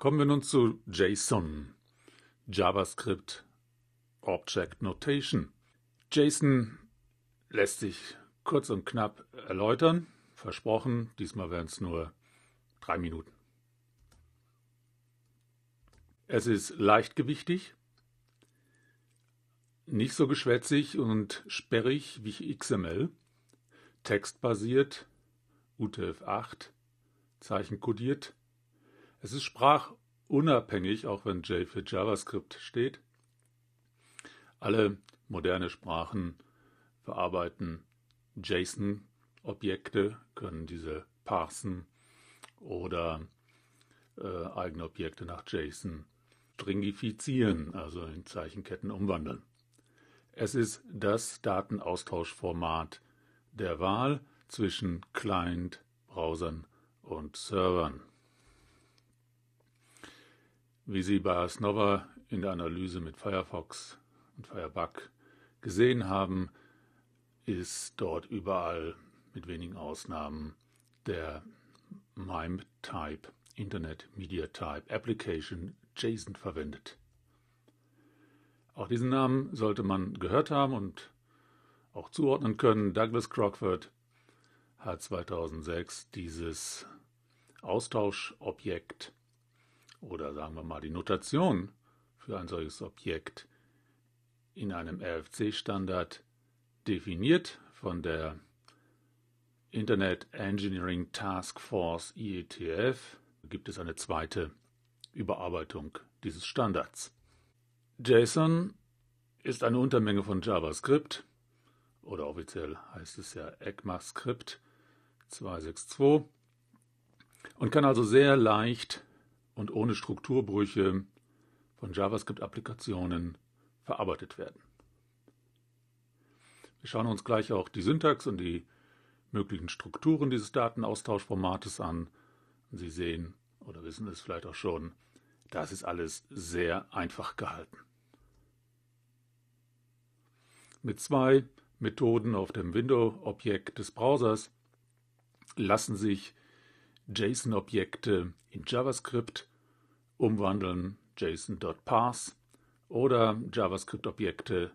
Kommen wir nun zu JSON, JavaScript Object Notation. JSON lässt sich kurz und knapp erläutern. Versprochen, diesmal wären es nur drei Minuten. Es ist leichtgewichtig, nicht so geschwätzig und sperrig wie XML, textbasiert, UTF-8, zeichenkodiert es ist sprachunabhängig, auch wenn J für JavaScript steht. Alle moderne Sprachen verarbeiten JSON-Objekte, können diese parsen oder äh, eigene Objekte nach JSON stringifizieren, also in Zeichenketten umwandeln. Es ist das Datenaustauschformat der Wahl zwischen Client, Browsern und Servern wie Sie bei Asnova in der Analyse mit Firefox und Firebug gesehen haben, ist dort überall mit wenigen Ausnahmen der MIME-Type, Internet Media Type Application JSON verwendet. Auch diesen Namen sollte man gehört haben und auch zuordnen können. Douglas Crockford hat 2006 dieses Austauschobjekt oder sagen wir mal die Notation für ein solches Objekt in einem RFC-Standard definiert von der Internet Engineering Task Force IETF gibt es eine zweite Überarbeitung dieses Standards. JSON ist eine Untermenge von JavaScript oder offiziell heißt es ja ECMAScript 262 und kann also sehr leicht und ohne Strukturbrüche von JavaScript-Applikationen verarbeitet werden. Wir schauen uns gleich auch die Syntax und die möglichen Strukturen dieses Datenaustauschformates an. Sie sehen oder wissen es vielleicht auch schon, das ist alles sehr einfach gehalten. Mit zwei Methoden auf dem Window-Objekt des Browsers lassen sich JSON-Objekte in JavaScript umwandeln JSON.parse oder JavaScript-Objekte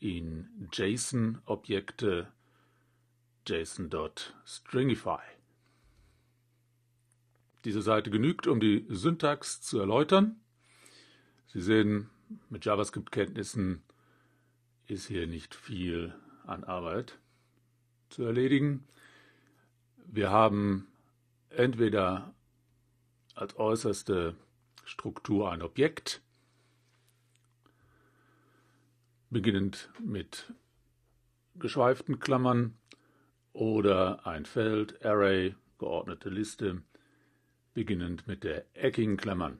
in JSON-Objekte JSON.stringify. Diese Seite genügt, um die Syntax zu erläutern. Sie sehen, mit JavaScript-Kenntnissen ist hier nicht viel an Arbeit zu erledigen. Wir haben entweder als äußerste Struktur ein Objekt, beginnend mit geschweiften Klammern oder ein Feld, Array, geordnete Liste, beginnend mit der eckigen Klammern.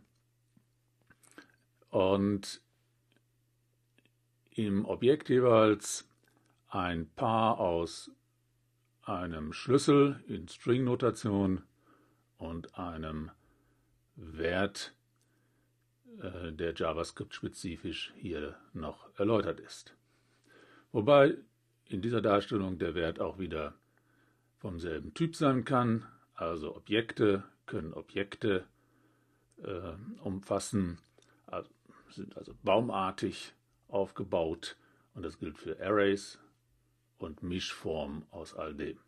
Und im Objekt jeweils ein Paar aus einem Schlüssel in String-Notation und einem Wert äh, der JavaScript spezifisch hier noch erläutert ist. Wobei in dieser Darstellung der Wert auch wieder vom selben Typ sein kann, also Objekte können Objekte äh, umfassen, also sind also baumartig aufgebaut und das gilt für Arrays und Mischformen aus all dem.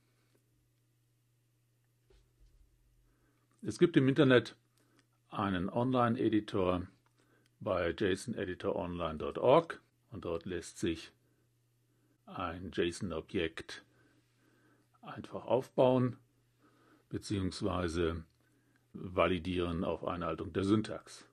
Es gibt im Internet einen Online-Editor, bei jsoneditoronline.org und dort lässt sich ein JSON-Objekt einfach aufbauen bzw. validieren auf Einhaltung der Syntax.